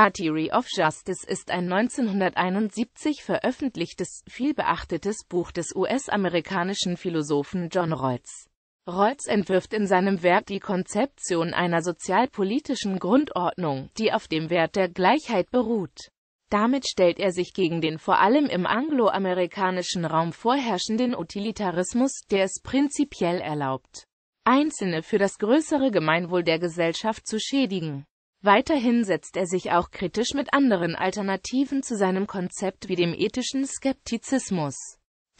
Artery of Justice ist ein 1971 veröffentlichtes, vielbeachtetes Buch des US-amerikanischen Philosophen John Reutz. Reutz entwirft in seinem Werk die Konzeption einer sozialpolitischen Grundordnung, die auf dem Wert der Gleichheit beruht. Damit stellt er sich gegen den vor allem im angloamerikanischen Raum vorherrschenden Utilitarismus, der es prinzipiell erlaubt, Einzelne für das größere Gemeinwohl der Gesellschaft zu schädigen. Weiterhin setzt er sich auch kritisch mit anderen Alternativen zu seinem Konzept wie dem ethischen Skeptizismus,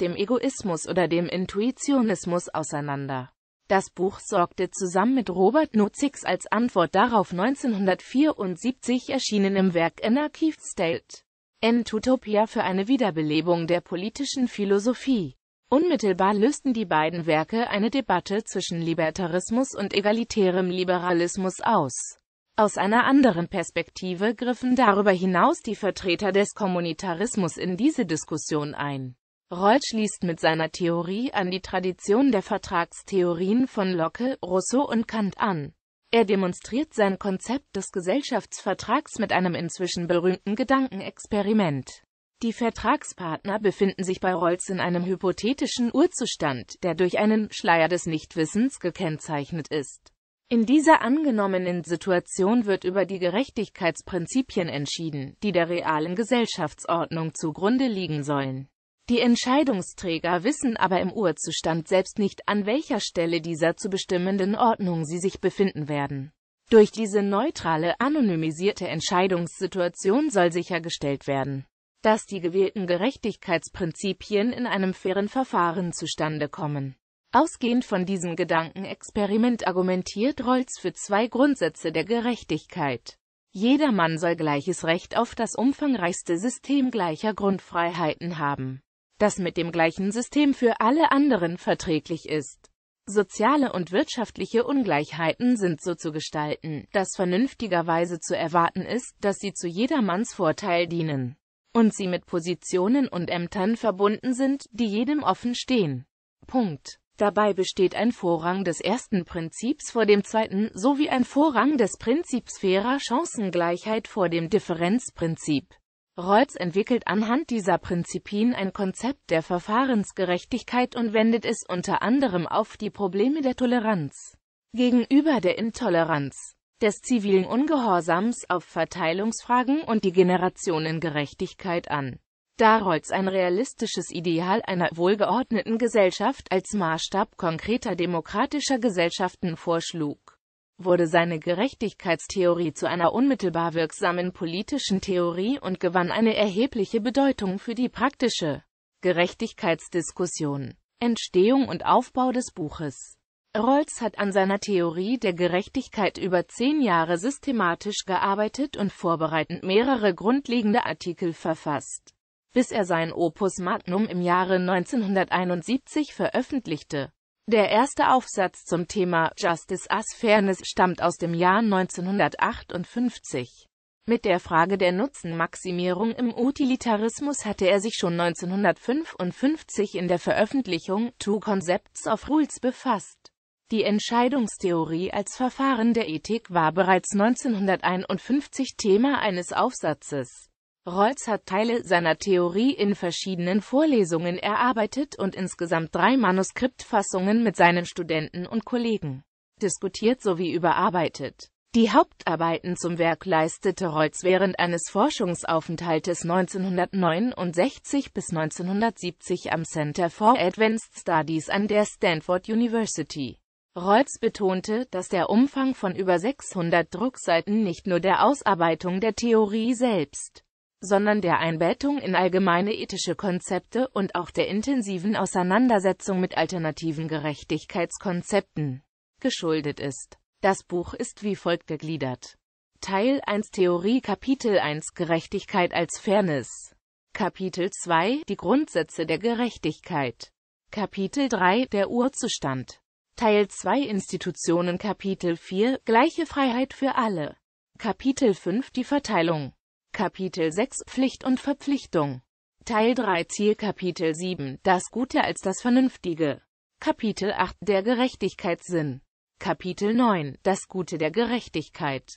dem Egoismus oder dem Intuitionismus auseinander. Das Buch sorgte zusammen mit Robert Nozick's als Antwort darauf 1974 erschienen im Werk An State and Utopia für eine Wiederbelebung der politischen Philosophie. Unmittelbar lösten die beiden Werke eine Debatte zwischen Libertarismus und egalitärem Liberalismus aus aus einer anderen Perspektive griffen darüber hinaus die Vertreter des Kommunitarismus in diese Diskussion ein. Rolt schließt mit seiner Theorie an die Tradition der Vertragstheorien von Locke, Rousseau und Kant an. Er demonstriert sein Konzept des Gesellschaftsvertrags mit einem inzwischen berühmten Gedankenexperiment. Die Vertragspartner befinden sich bei Rolls in einem hypothetischen Urzustand, der durch einen Schleier des Nichtwissens gekennzeichnet ist. In dieser angenommenen Situation wird über die Gerechtigkeitsprinzipien entschieden, die der realen Gesellschaftsordnung zugrunde liegen sollen. Die Entscheidungsträger wissen aber im Urzustand selbst nicht, an welcher Stelle dieser zu bestimmenden Ordnung sie sich befinden werden. Durch diese neutrale, anonymisierte Entscheidungssituation soll sichergestellt werden, dass die gewählten Gerechtigkeitsprinzipien in einem fairen Verfahren zustande kommen. Ausgehend von diesem Gedankenexperiment argumentiert Rolls für zwei Grundsätze der Gerechtigkeit. Jeder Mann soll gleiches Recht auf das umfangreichste System gleicher Grundfreiheiten haben, das mit dem gleichen System für alle anderen verträglich ist. Soziale und wirtschaftliche Ungleichheiten sind so zu gestalten, dass vernünftigerweise zu erwarten ist, dass sie zu jedermanns Vorteil dienen und sie mit Positionen und Ämtern verbunden sind, die jedem offen stehen. Punkt. Dabei besteht ein Vorrang des ersten Prinzips vor dem zweiten, sowie ein Vorrang des Prinzips fairer Chancengleichheit vor dem Differenzprinzip. Reutz entwickelt anhand dieser Prinzipien ein Konzept der Verfahrensgerechtigkeit und wendet es unter anderem auf die Probleme der Toleranz gegenüber der Intoleranz, des zivilen Ungehorsams auf Verteilungsfragen und die Generationengerechtigkeit an. Darolz ein realistisches Ideal einer wohlgeordneten Gesellschaft als Maßstab konkreter demokratischer Gesellschaften vorschlug, wurde seine Gerechtigkeitstheorie zu einer unmittelbar wirksamen politischen Theorie und gewann eine erhebliche Bedeutung für die praktische Gerechtigkeitsdiskussion. Entstehung und Aufbau des Buches Rolls hat an seiner Theorie der Gerechtigkeit über zehn Jahre systematisch gearbeitet und vorbereitend mehrere grundlegende Artikel verfasst bis er sein Opus Magnum im Jahre 1971 veröffentlichte. Der erste Aufsatz zum Thema Justice as Fairness stammt aus dem Jahr 1958. Mit der Frage der Nutzenmaximierung im Utilitarismus hatte er sich schon 1955 in der Veröffentlichung Two Concepts of Rules befasst. Die Entscheidungstheorie als Verfahren der Ethik war bereits 1951 Thema eines Aufsatzes. Rolz hat Teile seiner Theorie in verschiedenen Vorlesungen erarbeitet und insgesamt drei Manuskriptfassungen mit seinen Studenten und Kollegen diskutiert sowie überarbeitet. Die Hauptarbeiten zum Werk leistete Rolz während eines Forschungsaufenthaltes 1969 bis 1970 am Center for Advanced Studies an der Stanford University. Reutz betonte, dass der Umfang von über 600 Druckseiten nicht nur der Ausarbeitung der Theorie selbst sondern der Einbettung in allgemeine ethische Konzepte und auch der intensiven Auseinandersetzung mit alternativen Gerechtigkeitskonzepten geschuldet ist. Das Buch ist wie folgt gegliedert. Teil 1 Theorie Kapitel 1 Gerechtigkeit als Fairness Kapitel 2 Die Grundsätze der Gerechtigkeit Kapitel 3 Der Urzustand Teil 2 Institutionen Kapitel 4 Gleiche Freiheit für alle Kapitel 5 Die Verteilung Kapitel 6 Pflicht und Verpflichtung Teil 3 Ziel Kapitel 7 Das Gute als das Vernünftige Kapitel 8 Der Gerechtigkeitssinn Kapitel 9 Das Gute der Gerechtigkeit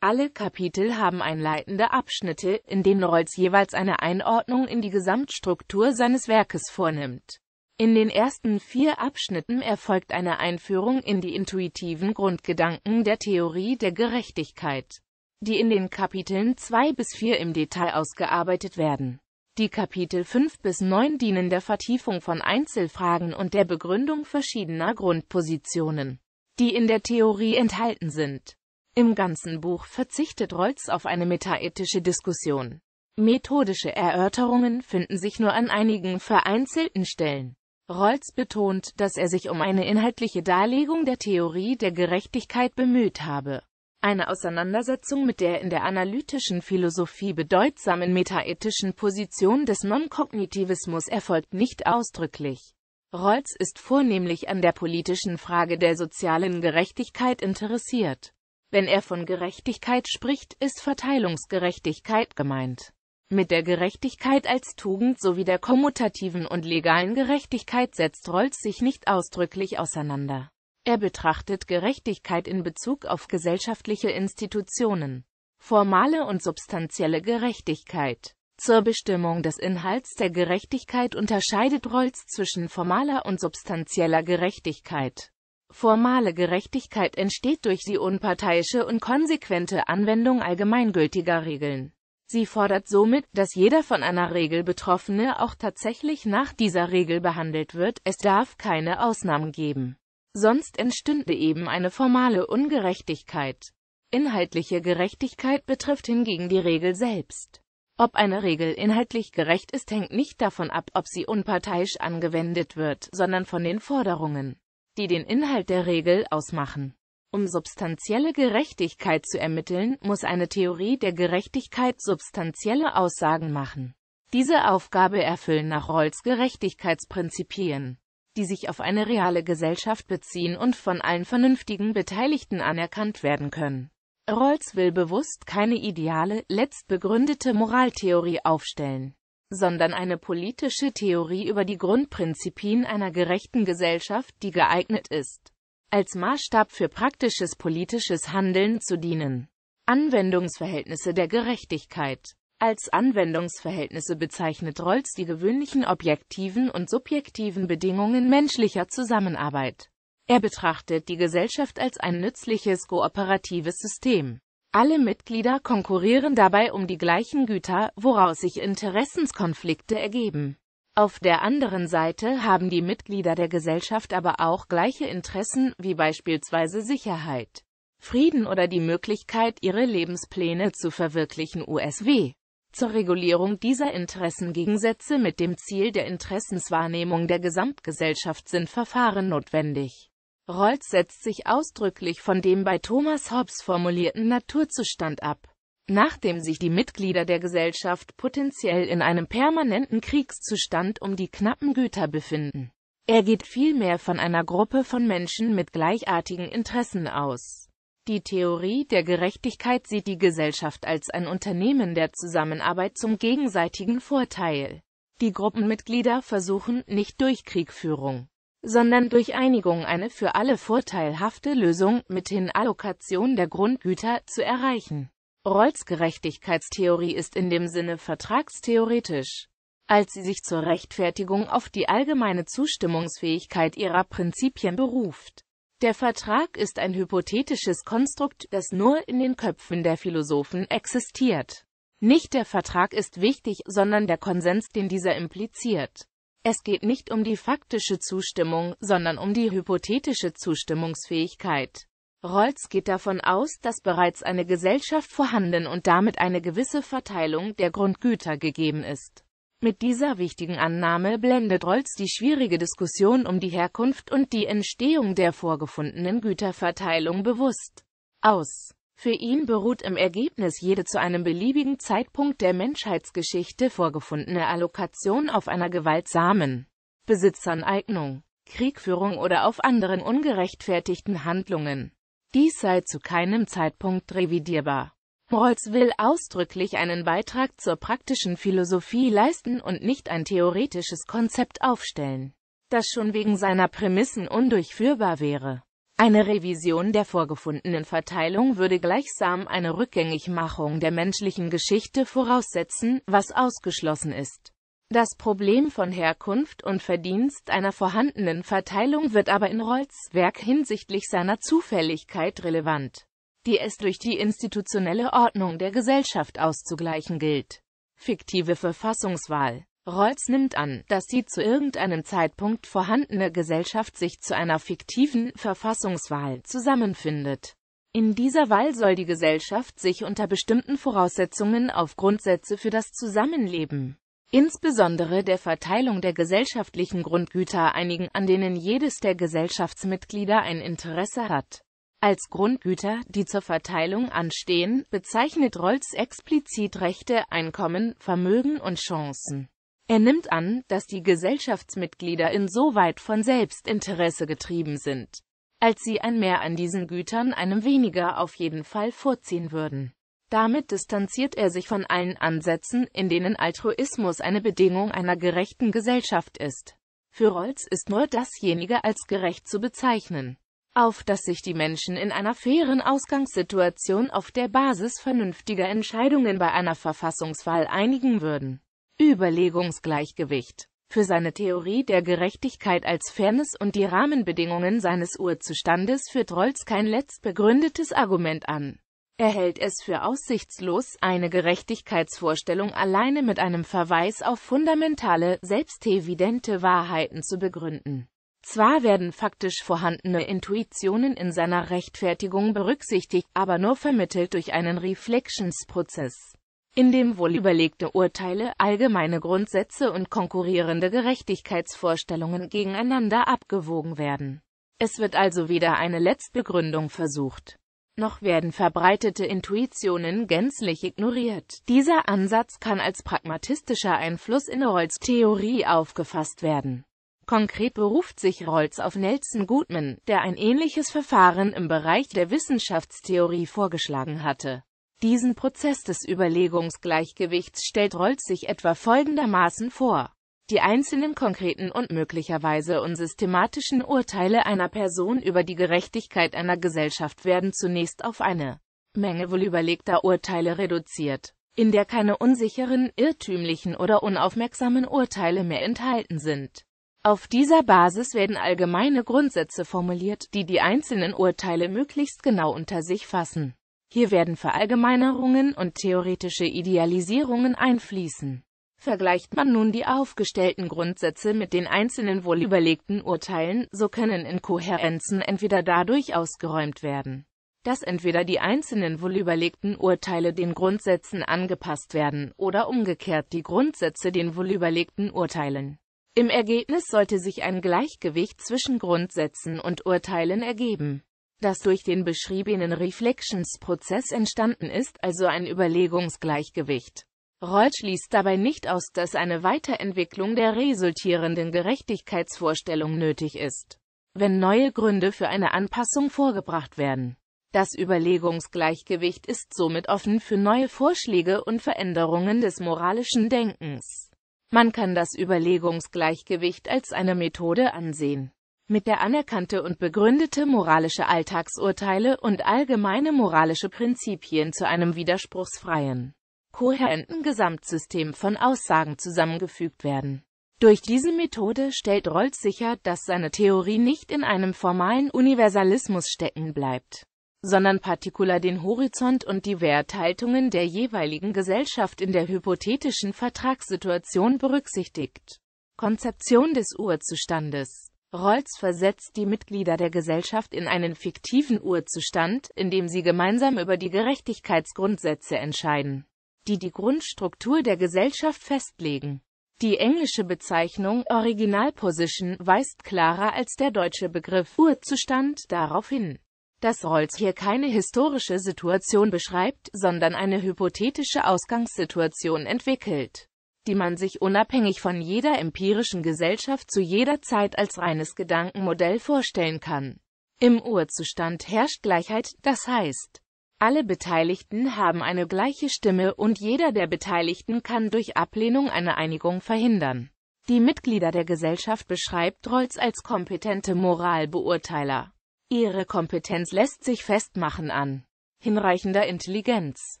Alle Kapitel haben einleitende Abschnitte, in denen Rolls jeweils eine Einordnung in die Gesamtstruktur seines Werkes vornimmt. In den ersten vier Abschnitten erfolgt eine Einführung in die intuitiven Grundgedanken der Theorie der Gerechtigkeit die in den Kapiteln 2 bis 4 im Detail ausgearbeitet werden. Die Kapitel 5 bis 9 dienen der Vertiefung von Einzelfragen und der Begründung verschiedener Grundpositionen, die in der Theorie enthalten sind. Im ganzen Buch verzichtet Rolz auf eine metaethische Diskussion. Methodische Erörterungen finden sich nur an einigen vereinzelten Stellen. Rolz betont, dass er sich um eine inhaltliche Darlegung der Theorie der Gerechtigkeit bemüht habe. Eine Auseinandersetzung mit der in der analytischen Philosophie bedeutsamen metaethischen Position des Nonkognitivismus erfolgt nicht ausdrücklich. Rolls ist vornehmlich an der politischen Frage der sozialen Gerechtigkeit interessiert. Wenn er von Gerechtigkeit spricht, ist Verteilungsgerechtigkeit gemeint. Mit der Gerechtigkeit als Tugend sowie der kommutativen und legalen Gerechtigkeit setzt Rolls sich nicht ausdrücklich auseinander. Er betrachtet Gerechtigkeit in Bezug auf gesellschaftliche Institutionen, formale und substanzielle Gerechtigkeit. Zur Bestimmung des Inhalts der Gerechtigkeit unterscheidet Rolls zwischen formaler und substanzieller Gerechtigkeit. Formale Gerechtigkeit entsteht durch die unparteiische und konsequente Anwendung allgemeingültiger Regeln. Sie fordert somit, dass jeder von einer Regel Betroffene auch tatsächlich nach dieser Regel behandelt wird, es darf keine Ausnahmen geben. Sonst entstünde eben eine formale Ungerechtigkeit. Inhaltliche Gerechtigkeit betrifft hingegen die Regel selbst. Ob eine Regel inhaltlich gerecht ist, hängt nicht davon ab, ob sie unparteiisch angewendet wird, sondern von den Forderungen, die den Inhalt der Regel ausmachen. Um substanzielle Gerechtigkeit zu ermitteln, muss eine Theorie der Gerechtigkeit substanzielle Aussagen machen. Diese Aufgabe erfüllen nach Rolls Gerechtigkeitsprinzipien die sich auf eine reale Gesellschaft beziehen und von allen vernünftigen Beteiligten anerkannt werden können. Rolls will bewusst keine ideale, letztbegründete Moraltheorie aufstellen, sondern eine politische Theorie über die Grundprinzipien einer gerechten Gesellschaft, die geeignet ist, als Maßstab für praktisches politisches Handeln zu dienen. Anwendungsverhältnisse der Gerechtigkeit als Anwendungsverhältnisse bezeichnet Rolls die gewöhnlichen objektiven und subjektiven Bedingungen menschlicher Zusammenarbeit. Er betrachtet die Gesellschaft als ein nützliches kooperatives System. Alle Mitglieder konkurrieren dabei um die gleichen Güter, woraus sich Interessenskonflikte ergeben. Auf der anderen Seite haben die Mitglieder der Gesellschaft aber auch gleiche Interessen, wie beispielsweise Sicherheit, Frieden oder die Möglichkeit, ihre Lebenspläne zu verwirklichen USW zur Regulierung dieser Interessengegensätze mit dem Ziel der Interessenswahrnehmung der Gesamtgesellschaft sind Verfahren notwendig. Rolls setzt sich ausdrücklich von dem bei Thomas Hobbes formulierten Naturzustand ab. Nachdem sich die Mitglieder der Gesellschaft potenziell in einem permanenten Kriegszustand um die knappen Güter befinden. Er geht vielmehr von einer Gruppe von Menschen mit gleichartigen Interessen aus. Die Theorie der Gerechtigkeit sieht die Gesellschaft als ein Unternehmen der Zusammenarbeit zum gegenseitigen Vorteil. Die Gruppenmitglieder versuchen, nicht durch Kriegführung, sondern durch Einigung eine für alle vorteilhafte Lösung, mithin Allokation der Grundgüter, zu erreichen. Rolls Gerechtigkeitstheorie ist in dem Sinne vertragstheoretisch, als sie sich zur Rechtfertigung auf die allgemeine Zustimmungsfähigkeit ihrer Prinzipien beruft. Der Vertrag ist ein hypothetisches Konstrukt, das nur in den Köpfen der Philosophen existiert. Nicht der Vertrag ist wichtig, sondern der Konsens, den dieser impliziert. Es geht nicht um die faktische Zustimmung, sondern um die hypothetische Zustimmungsfähigkeit. Rolls geht davon aus, dass bereits eine Gesellschaft vorhanden und damit eine gewisse Verteilung der Grundgüter gegeben ist. Mit dieser wichtigen Annahme blendet Rolls die schwierige Diskussion um die Herkunft und die Entstehung der vorgefundenen Güterverteilung bewusst aus. Für ihn beruht im Ergebnis jede zu einem beliebigen Zeitpunkt der Menschheitsgeschichte vorgefundene Allokation auf einer gewaltsamen Besitzaneignung, Kriegführung oder auf anderen ungerechtfertigten Handlungen. Dies sei zu keinem Zeitpunkt revidierbar. Preuß will ausdrücklich einen Beitrag zur praktischen Philosophie leisten und nicht ein theoretisches Konzept aufstellen, das schon wegen seiner Prämissen undurchführbar wäre. Eine Revision der vorgefundenen Verteilung würde gleichsam eine Rückgängigmachung der menschlichen Geschichte voraussetzen, was ausgeschlossen ist. Das Problem von Herkunft und Verdienst einer vorhandenen Verteilung wird aber in Rolls Werk hinsichtlich seiner Zufälligkeit relevant die es durch die institutionelle Ordnung der Gesellschaft auszugleichen gilt. Fiktive Verfassungswahl Rolls nimmt an, dass die zu irgendeinem Zeitpunkt vorhandene Gesellschaft sich zu einer fiktiven Verfassungswahl zusammenfindet. In dieser Wahl soll die Gesellschaft sich unter bestimmten Voraussetzungen auf Grundsätze für das Zusammenleben, insbesondere der Verteilung der gesellschaftlichen Grundgüter einigen, an denen jedes der Gesellschaftsmitglieder ein Interesse hat. Als Grundgüter, die zur Verteilung anstehen, bezeichnet Rolls explizit Rechte, Einkommen, Vermögen und Chancen. Er nimmt an, dass die Gesellschaftsmitglieder insoweit von Selbstinteresse getrieben sind, als sie ein Mehr an diesen Gütern einem weniger auf jeden Fall vorziehen würden. Damit distanziert er sich von allen Ansätzen, in denen Altruismus eine Bedingung einer gerechten Gesellschaft ist. Für Rolls ist nur dasjenige als gerecht zu bezeichnen, auf dass sich die Menschen in einer fairen Ausgangssituation auf der Basis vernünftiger Entscheidungen bei einer Verfassungswahl einigen würden. Überlegungsgleichgewicht Für seine Theorie der Gerechtigkeit als Fairness und die Rahmenbedingungen seines Urzustandes führt Rolls kein letztbegründetes Argument an. Er hält es für aussichtslos, eine Gerechtigkeitsvorstellung alleine mit einem Verweis auf fundamentale, selbstevidente Wahrheiten zu begründen. Zwar werden faktisch vorhandene Intuitionen in seiner Rechtfertigung berücksichtigt, aber nur vermittelt durch einen Reflections-Prozess, in dem wohlüberlegte Urteile, allgemeine Grundsätze und konkurrierende Gerechtigkeitsvorstellungen gegeneinander abgewogen werden. Es wird also weder eine Letztbegründung versucht, noch werden verbreitete Intuitionen gänzlich ignoriert. Dieser Ansatz kann als pragmatistischer Einfluss in Rolls Theorie aufgefasst werden. Konkret beruft sich Rolls auf Nelson Goodman, der ein ähnliches Verfahren im Bereich der Wissenschaftstheorie vorgeschlagen hatte. Diesen Prozess des Überlegungsgleichgewichts stellt Rolls sich etwa folgendermaßen vor. Die einzelnen konkreten und möglicherweise unsystematischen Urteile einer Person über die Gerechtigkeit einer Gesellschaft werden zunächst auf eine Menge wohlüberlegter Urteile reduziert, in der keine unsicheren, irrtümlichen oder unaufmerksamen Urteile mehr enthalten sind. Auf dieser Basis werden allgemeine Grundsätze formuliert, die die einzelnen Urteile möglichst genau unter sich fassen. Hier werden Verallgemeinerungen und theoretische Idealisierungen einfließen. Vergleicht man nun die aufgestellten Grundsätze mit den einzelnen wohlüberlegten Urteilen, so können Inkohärenzen entweder dadurch ausgeräumt werden, dass entweder die einzelnen wohlüberlegten Urteile den Grundsätzen angepasst werden oder umgekehrt die Grundsätze den wohlüberlegten Urteilen. Im Ergebnis sollte sich ein Gleichgewicht zwischen Grundsätzen und Urteilen ergeben. Das durch den beschriebenen Reflections-Prozess entstanden ist also ein Überlegungsgleichgewicht. Roll schließt dabei nicht aus, dass eine Weiterentwicklung der resultierenden Gerechtigkeitsvorstellung nötig ist, wenn neue Gründe für eine Anpassung vorgebracht werden. Das Überlegungsgleichgewicht ist somit offen für neue Vorschläge und Veränderungen des moralischen Denkens. Man kann das Überlegungsgleichgewicht als eine Methode ansehen, mit der anerkannte und begründete moralische Alltagsurteile und allgemeine moralische Prinzipien zu einem widerspruchsfreien, kohärenten Gesamtsystem von Aussagen zusammengefügt werden. Durch diese Methode stellt Rolls sicher, dass seine Theorie nicht in einem formalen Universalismus stecken bleibt sondern partikular den Horizont und die Werthaltungen der jeweiligen Gesellschaft in der hypothetischen Vertragssituation berücksichtigt. Konzeption des Urzustandes Rolls versetzt die Mitglieder der Gesellschaft in einen fiktiven Urzustand, in dem sie gemeinsam über die Gerechtigkeitsgrundsätze entscheiden, die die Grundstruktur der Gesellschaft festlegen. Die englische Bezeichnung Original Position weist klarer als der deutsche Begriff Urzustand darauf hin dass Rolls hier keine historische Situation beschreibt, sondern eine hypothetische Ausgangssituation entwickelt, die man sich unabhängig von jeder empirischen Gesellschaft zu jeder Zeit als reines Gedankenmodell vorstellen kann. Im Urzustand herrscht Gleichheit, das heißt, alle Beteiligten haben eine gleiche Stimme und jeder der Beteiligten kann durch Ablehnung eine Einigung verhindern. Die Mitglieder der Gesellschaft beschreibt Rolls als kompetente Moralbeurteiler. Ihre Kompetenz lässt sich festmachen an hinreichender Intelligenz,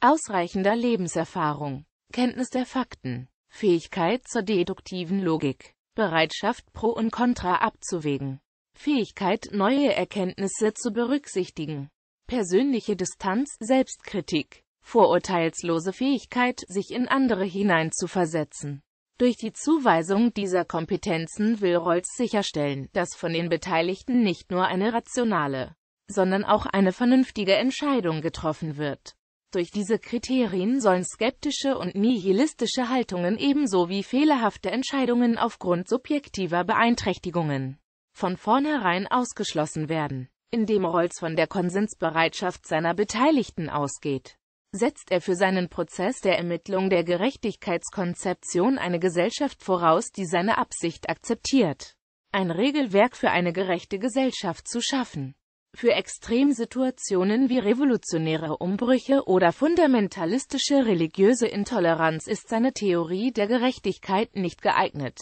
ausreichender Lebenserfahrung, Kenntnis der Fakten, Fähigkeit zur deduktiven Logik, Bereitschaft Pro und Contra abzuwägen, Fähigkeit neue Erkenntnisse zu berücksichtigen, persönliche Distanz, Selbstkritik, vorurteilslose Fähigkeit, sich in andere hineinzuversetzen, durch die Zuweisung dieser Kompetenzen will Rolls sicherstellen, dass von den Beteiligten nicht nur eine rationale, sondern auch eine vernünftige Entscheidung getroffen wird. Durch diese Kriterien sollen skeptische und nihilistische Haltungen ebenso wie fehlerhafte Entscheidungen aufgrund subjektiver Beeinträchtigungen von vornherein ausgeschlossen werden, indem Rolls von der Konsensbereitschaft seiner Beteiligten ausgeht setzt er für seinen Prozess der Ermittlung der Gerechtigkeitskonzeption eine Gesellschaft voraus, die seine Absicht akzeptiert, ein Regelwerk für eine gerechte Gesellschaft zu schaffen. Für Extremsituationen wie revolutionäre Umbrüche oder fundamentalistische religiöse Intoleranz ist seine Theorie der Gerechtigkeit nicht geeignet.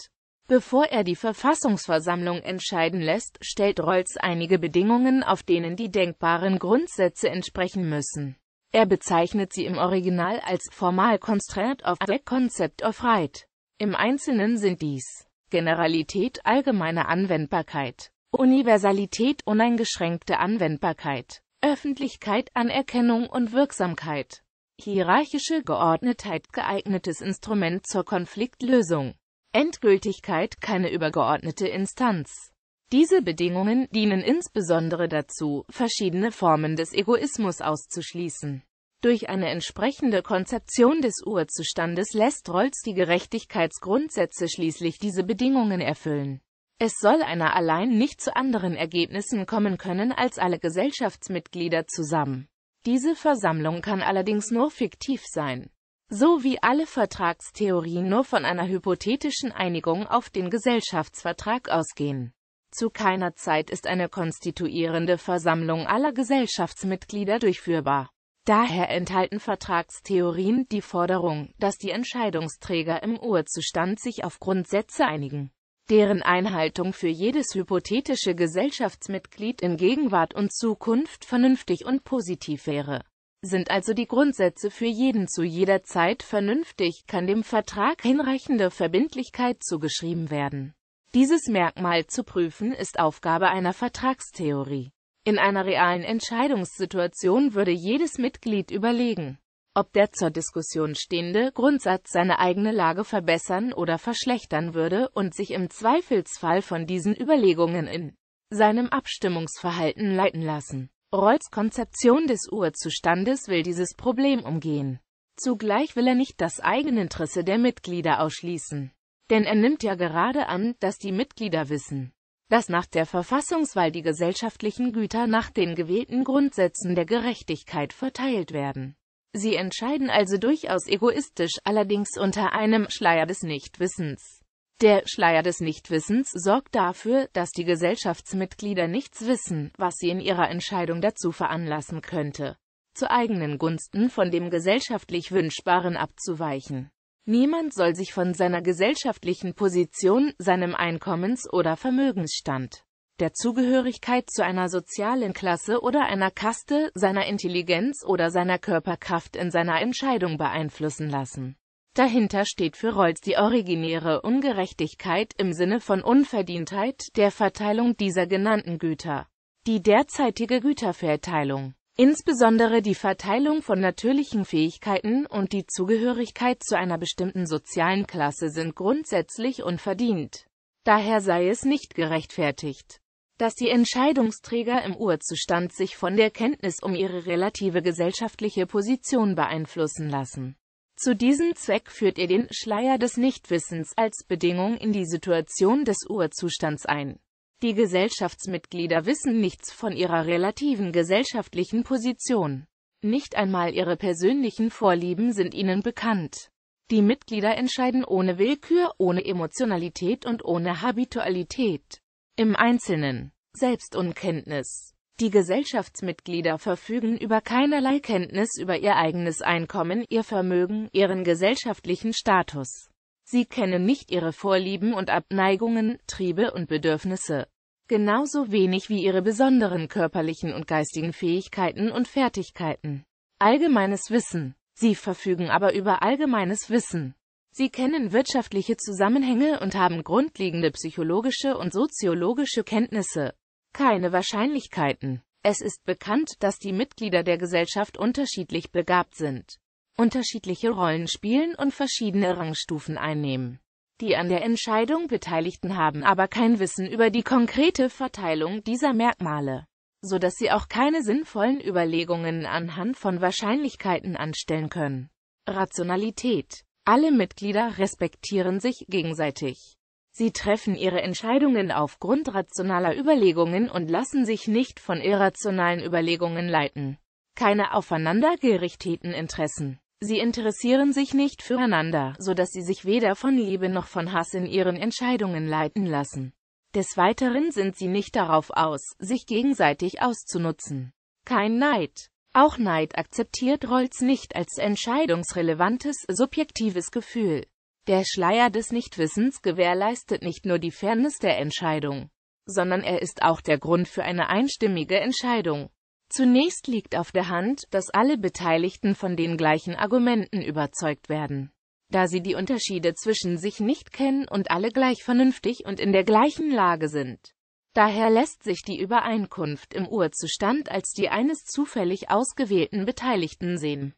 Bevor er die Verfassungsversammlung entscheiden lässt, stellt Rolls einige Bedingungen, auf denen die denkbaren Grundsätze entsprechen müssen. Er bezeichnet sie im Original als «formal constraint of the concept of right». Im Einzelnen sind dies Generalität, allgemeine Anwendbarkeit, Universalität, uneingeschränkte Anwendbarkeit, Öffentlichkeit, Anerkennung und Wirksamkeit. Hierarchische Geordnetheit geeignetes Instrument zur Konfliktlösung. Endgültigkeit keine übergeordnete Instanz. Diese Bedingungen dienen insbesondere dazu, verschiedene Formen des Egoismus auszuschließen. Durch eine entsprechende Konzeption des Urzustandes lässt Rolls die Gerechtigkeitsgrundsätze schließlich diese Bedingungen erfüllen. Es soll einer allein nicht zu anderen Ergebnissen kommen können als alle Gesellschaftsmitglieder zusammen. Diese Versammlung kann allerdings nur fiktiv sein. So wie alle Vertragstheorien nur von einer hypothetischen Einigung auf den Gesellschaftsvertrag ausgehen. Zu keiner Zeit ist eine konstituierende Versammlung aller Gesellschaftsmitglieder durchführbar. Daher enthalten Vertragstheorien die Forderung, dass die Entscheidungsträger im Urzustand sich auf Grundsätze einigen, deren Einhaltung für jedes hypothetische Gesellschaftsmitglied in Gegenwart und Zukunft vernünftig und positiv wäre. Sind also die Grundsätze für jeden zu jeder Zeit vernünftig, kann dem Vertrag hinreichende Verbindlichkeit zugeschrieben werden. Dieses Merkmal zu prüfen ist Aufgabe einer Vertragstheorie. In einer realen Entscheidungssituation würde jedes Mitglied überlegen, ob der zur Diskussion stehende Grundsatz seine eigene Lage verbessern oder verschlechtern würde und sich im Zweifelsfall von diesen Überlegungen in seinem Abstimmungsverhalten leiten lassen. Reuls Konzeption des Urzustandes will dieses Problem umgehen. Zugleich will er nicht das Eigeninteresse der Mitglieder ausschließen. Denn er nimmt ja gerade an, dass die Mitglieder wissen, dass nach der Verfassungswahl die gesellschaftlichen Güter nach den gewählten Grundsätzen der Gerechtigkeit verteilt werden. Sie entscheiden also durchaus egoistisch, allerdings unter einem Schleier des Nichtwissens. Der Schleier des Nichtwissens sorgt dafür, dass die Gesellschaftsmitglieder nichts wissen, was sie in ihrer Entscheidung dazu veranlassen könnte, zu eigenen Gunsten von dem gesellschaftlich Wünschbaren abzuweichen. Niemand soll sich von seiner gesellschaftlichen Position, seinem Einkommens- oder Vermögensstand, der Zugehörigkeit zu einer sozialen Klasse oder einer Kaste, seiner Intelligenz oder seiner Körperkraft in seiner Entscheidung beeinflussen lassen. Dahinter steht für Rolls die originäre Ungerechtigkeit im Sinne von Unverdientheit der Verteilung dieser genannten Güter. Die derzeitige Güterverteilung Insbesondere die Verteilung von natürlichen Fähigkeiten und die Zugehörigkeit zu einer bestimmten sozialen Klasse sind grundsätzlich unverdient. Daher sei es nicht gerechtfertigt, dass die Entscheidungsträger im Urzustand sich von der Kenntnis um ihre relative gesellschaftliche Position beeinflussen lassen. Zu diesem Zweck führt ihr den Schleier des Nichtwissens als Bedingung in die Situation des Urzustands ein die Gesellschaftsmitglieder wissen nichts von ihrer relativen gesellschaftlichen Position. Nicht einmal ihre persönlichen Vorlieben sind ihnen bekannt. Die Mitglieder entscheiden ohne Willkür, ohne Emotionalität und ohne Habitualität. Im Einzelnen. Selbstunkenntnis. Die Gesellschaftsmitglieder verfügen über keinerlei Kenntnis über ihr eigenes Einkommen, ihr Vermögen, ihren gesellschaftlichen Status. Sie kennen nicht ihre Vorlieben und Abneigungen, Triebe und Bedürfnisse. Genauso wenig wie ihre besonderen körperlichen und geistigen Fähigkeiten und Fertigkeiten. Allgemeines Wissen. Sie verfügen aber über allgemeines Wissen. Sie kennen wirtschaftliche Zusammenhänge und haben grundlegende psychologische und soziologische Kenntnisse. Keine Wahrscheinlichkeiten. Es ist bekannt, dass die Mitglieder der Gesellschaft unterschiedlich begabt sind unterschiedliche Rollen spielen und verschiedene Rangstufen einnehmen. Die an der Entscheidung Beteiligten haben aber kein Wissen über die konkrete Verteilung dieser Merkmale, so dass sie auch keine sinnvollen Überlegungen anhand von Wahrscheinlichkeiten anstellen können. Rationalität Alle Mitglieder respektieren sich gegenseitig. Sie treffen ihre Entscheidungen aufgrund rationaler Überlegungen und lassen sich nicht von irrationalen Überlegungen leiten. Keine aufeinander Aufeinandergerichteten Interessen Sie interessieren sich nicht füreinander, so dass sie sich weder von Liebe noch von Hass in ihren Entscheidungen leiten lassen. Des Weiteren sind sie nicht darauf aus, sich gegenseitig auszunutzen. Kein Neid. Auch Neid akzeptiert Rolls nicht als entscheidungsrelevantes, subjektives Gefühl. Der Schleier des Nichtwissens gewährleistet nicht nur die Fairness der Entscheidung, sondern er ist auch der Grund für eine einstimmige Entscheidung. Zunächst liegt auf der Hand, dass alle Beteiligten von den gleichen Argumenten überzeugt werden. Da sie die Unterschiede zwischen sich nicht kennen und alle gleich vernünftig und in der gleichen Lage sind. Daher lässt sich die Übereinkunft im Urzustand als die eines zufällig ausgewählten Beteiligten sehen.